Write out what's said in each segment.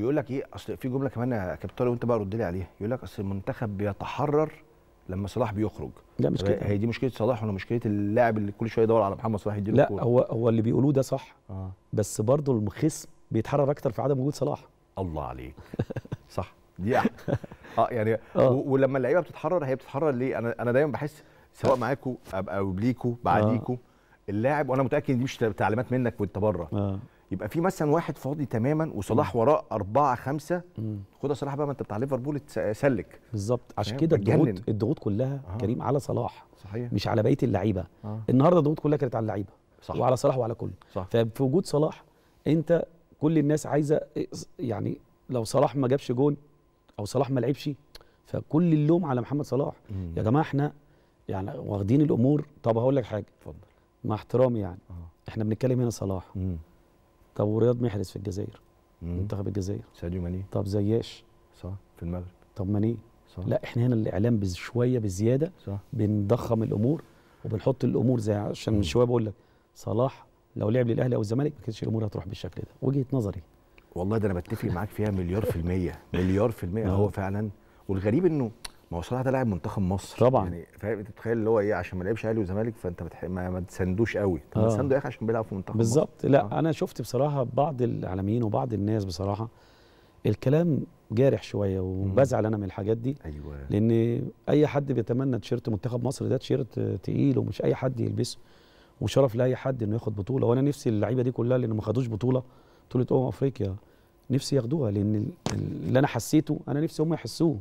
ويقول لك ايه اصل في جمله كمان يا كابتن وانت بقى رد لي عليها يقول لك اصل المنتخب بيتحرر لما صلاح بيخرج لا مش كده هي دي مشكله صلاح ولا مشكله اللاعب اللي كل شويه يدور على محمد صلاح يديله لا الكورة. هو هو اللي بيقولوه ده صح آه. بس برضه الخصم بيتحرر اكتر في عدم وجود صلاح الله عليك صح دي اه يعني آه. ولما اللعيبه بتتحرر هي بتتحرر ليه انا انا دايما بحس سواء آه. معاكم او بليكوا بعديكوا آه. اللاعب وانا متاكد دي مش تعليمات منك وانت بره آه. يبقى في مثلا واحد فاضي تماما وصلاح وراه أربعة خمسة خد صلاح بقى ما أنت بتاع ليفربول سلك بالظبط عشان كده الضغوط الضغوط كلها آه. كريم على صلاح صحيح مش على بقية اللعيبة آه. النهاردة الضغوط كلها كانت على اللعيبة صح. وعلى صلاح وعلى كل صح. ففي وجود صلاح أنت كل الناس عايزة يعني لو صلاح ما جابش جون أو صلاح ما لعبش فكل اللوم على محمد صلاح مم. يا جماعة احنا يعني واخدين الأمور طب هقول لك حاجة اتفضل مع احترامي يعني آه. احنا بنتكلم هنا صلاح مم. طب ورياض محرز في الجزائر منتخب الجزائر ساديو ماني طب زياش صح في المغرب طب ماني صح لا احنا هنا الاعلام بشويه بزياده صح بنضخم الامور وبنحط الامور زي عشان من شويه بقول لك صلاح لو لعب للاهلي او الزمالك ما كانتش الامور هتروح بالشكل ده وجهه نظري والله ده انا بتفق معاك فيها مليار في الميه مليار في الميه آه. هو فعلا والغريب انه ما هو صلاح ده لاعب منتخب مصر طبعا يعني فاهم انت تتخيل اللي هو ايه عشان ما لعبش اهلي وزمالك فانت بتح... ما, ما تساندوش قوي طب آه. تساندو يا اخي عشان بيلعب في منتخب بالظبط لا آه. انا شفت بصراحه بعض الاعلاميين وبعض الناس بصراحه الكلام جارح شويه وبزعل انا من الحاجات دي ايوه لان اي حد بيتمنى تيشيرت منتخب مصر ده تيشيرت تقيل ومش اي حد يلبسه وشرف لاي حد انه ياخد بطوله وانا نفسي اللعيبه دي كلها اللي ما خدوش بطوله بطوله امم افريقيا نفسي ياخدوها لان اللي انا حسيته انا نفسي هم يحسوه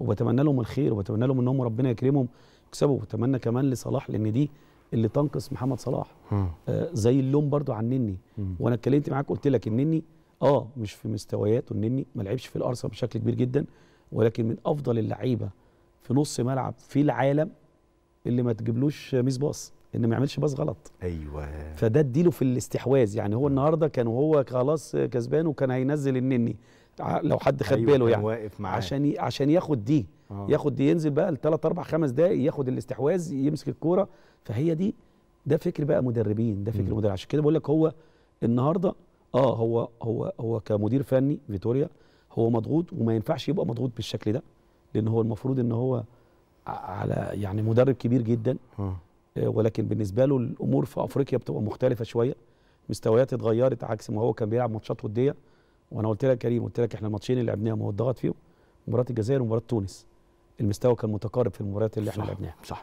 وبتمنى لهم الخير وبتمنى لهم ان هم ربنا يكرمهم يكسبوا وبتمنى كمان لصلاح لان دي اللي تنقص محمد صلاح آه زي اللوم برضو عن نني وانا اتكلمت معاك قلت لك النني اه مش في مستوياته النني ما لعبش في الارسنال بشكل كبير جدا ولكن من افضل اللعيبه في نص ملعب في العالم اللي ما تجيبلوش ميس باص ان ما يعملش باص غلط ايوه فده اديله في الاستحواذ يعني هو النهارده كان وهو خلاص كسبان وكان هينزل النني لو حد خد أيوة باله يعني واقف معاه عشان عشان ياخد دي آه. ياخد دي ينزل بقى لثلاث اربع خمس دقائق ياخد الاستحواذ يمسك الكوره فهي دي ده فكر بقى مدربين ده فكر مدرب عشان كده بقول لك هو النهارده اه هو هو هو كمدير فني فيتوريا هو مضغوط وما ينفعش يبقى مضغوط بالشكل ده لان هو المفروض ان هو على يعني مدرب كبير جدا آه. ولكن بالنسبه له الامور في افريقيا بتبقى مختلفه شويه مستويات اتغيرت عكس ما هو كان بيلعب ماتشات وديه وانا قلت لك كريم قلت لك احنا الماتشين اللي لعبناهم هو اتضغط فيهم مباراه الجزائر ومباراه تونس المستوى كان متقارب في المباريات اللي احنا لعبناها صح